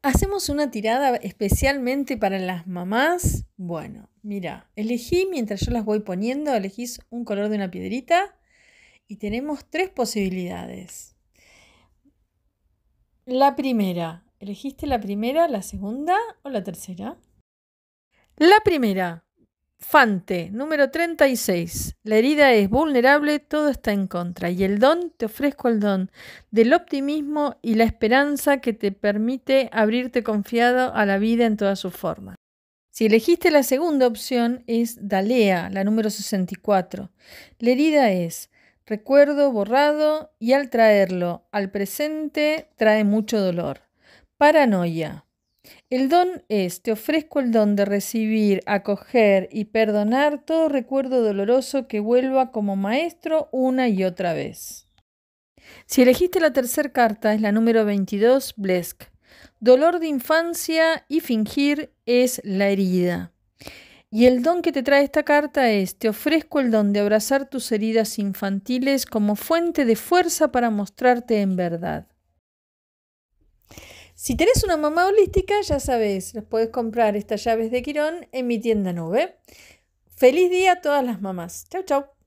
¿Hacemos una tirada especialmente para las mamás? Bueno, mira, elegí mientras yo las voy poniendo, elegís un color de una piedrita y tenemos tres posibilidades. La primera, ¿elegiste la primera, la segunda o la tercera? La primera, Fante, número 36. La herida es vulnerable, todo está en contra. Y el don, te ofrezco el don del optimismo y la esperanza que te permite abrirte confiado a la vida en toda su forma. Si elegiste la segunda opción es Dalea, la número 64. La herida es recuerdo borrado y al traerlo al presente trae mucho dolor. Paranoia, el don es, te ofrezco el don de recibir, acoger y perdonar todo recuerdo doloroso que vuelva como maestro una y otra vez. Si elegiste la tercera carta, es la número 22, Blesk. Dolor de infancia y fingir es la herida. Y el don que te trae esta carta es, te ofrezco el don de abrazar tus heridas infantiles como fuente de fuerza para mostrarte en verdad. Si tenés una mamá holística, ya sabes, los podés comprar estas llaves de Quirón en mi tienda nube. Feliz día a todas las mamás. Chao, chau.